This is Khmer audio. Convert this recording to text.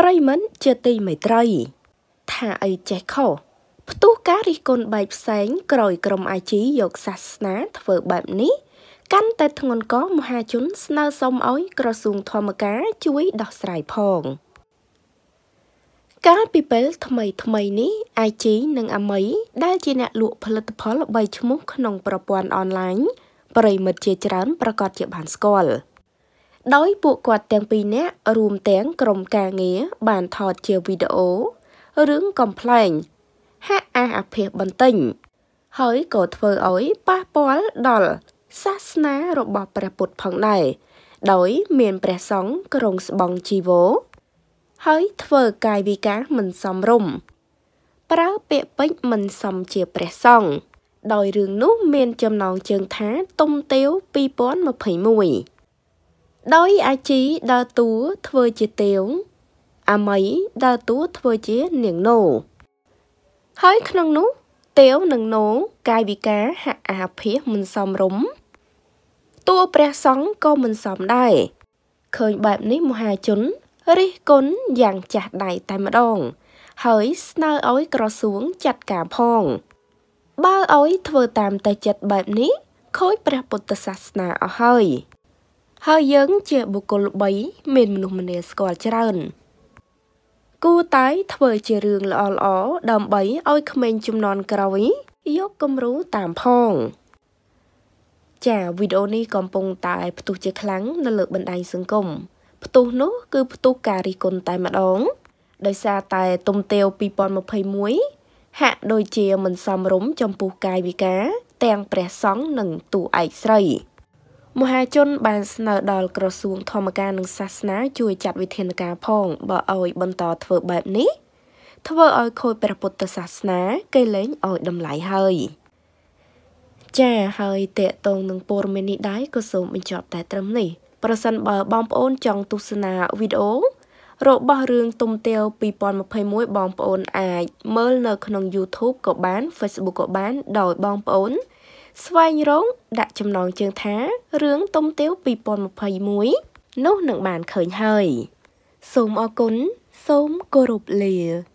ប្រិមិនជាទីមេត្រី ថាអីចេះខុសផ្ទុះការរិះគន់បែកផ្សេងក្រោយក្រុមអាជីយកសាសនា ធ្វើបែបនេះ កាន់តែធ្ងន់កមហាជន ស្នើសុំឲ្យ ក្រសួងធម្មការជួយដោះស្រាយផង កាលពីពេលថ្មីថ្មីនេះ IG និងអាមីដែលជាអ្នកលក់ផលិតផលបីឈ្មោះក្នុងប្រព័ន្ធអនឡាញប្រិមិត្តជាច្រើនប្រកាសជាបានស្គាល់។ដោយពួកគាត់ទាំងពីរនាក់រួមទាំងក្រុមការងារបានថតជាវីដេអូរឿងកំប្លែងហាក់អះអភិសបន្តិចហើយក៏ធ្វើឲ្យប៉ះពាល់ដល់សាសនារបស់ព្រះពុទ្ធផងដែរដោយមានព្រះសង្ឃក្រុងស្បង់ជីវោហើយធ្វើកាយវិការមិនសមរម្យប្រើពាក្យពេចន៍មិនសមជាព្រះសង្ឃដោយរឿងនោះមានចំណងជើងថាទុំទាវ2021ដោយអាជីដើរតួធ្វើជាទេវអាមីដើរតួធ្វើជានាងណូហើយក្នុងនោះទេវនិងណូកាយវិការហអាភិះមិនសមរម្យតួព្រះសង្ឃក៏មិនសមដែរឃើញបែបនេះមហាជនរិះគន់យ៉ាងចាស់ដៃតែម្ដងហើយស្នើឲ្យក្រសួងចាត់ការផង បើឲ្យធ្វើតាមតែចិត្តបែបនេះខូចព្រះពុទ្ធសាសនាអស់ហើយហើយយើងជាបុគ្គលល្បីមានមនុស្សម្នាស្គាល់ច្រើនគូតែធ្វើជារឿងល្អល្អដើម្បីឲ្យក្មេងជំនាន់ក្រោយយកគំរូតាមផង ចាវីដេអូនេះកំពុងតែផ្ទុះជាខ្លាំងនៅលើបណ្ដាញសង្គមផ្ទុះនោះ គឺផ្ទុះការរិះគន់តែម្ដង ដោយសារតែទំទាវ2021ហាក់ដូចជាមិនសមរម្យចំពោះកាយវិការទាំងព្រះសង្ឃនិងតួឯកស្រីមហាជនបានស្នើដល់ក្រសួងធម្មការនិងសាសនាជួយ ចាត់វិធានការផងបើឲ្យបន្តធ្វើបែបនេះធ្វើឲ្យខូចព្រះពុទ្ធសាសនាគេលែងឲ្យតម្លៃហើយចាហើយតេតងនឹងព័ត៌មាននេះដែរក៏សូមបញ្ចប់តែត្រឹមនេះ ប្រសិនបើបងប្អូន ចង់ទស្សនាវីដេអូរបស់រឿងទុំទាវ2021បងប្អូនអាចមើលនៅក្នុង YouTube ក៏បាន Facebook ក៏បានដោយបងប្អូនស្វែងរងដាក់ចំណងជើងថា រឿងទុំទាវ2021នោះនឹងបានឃើញហើយ សូមអរគុណសូមគោរពលា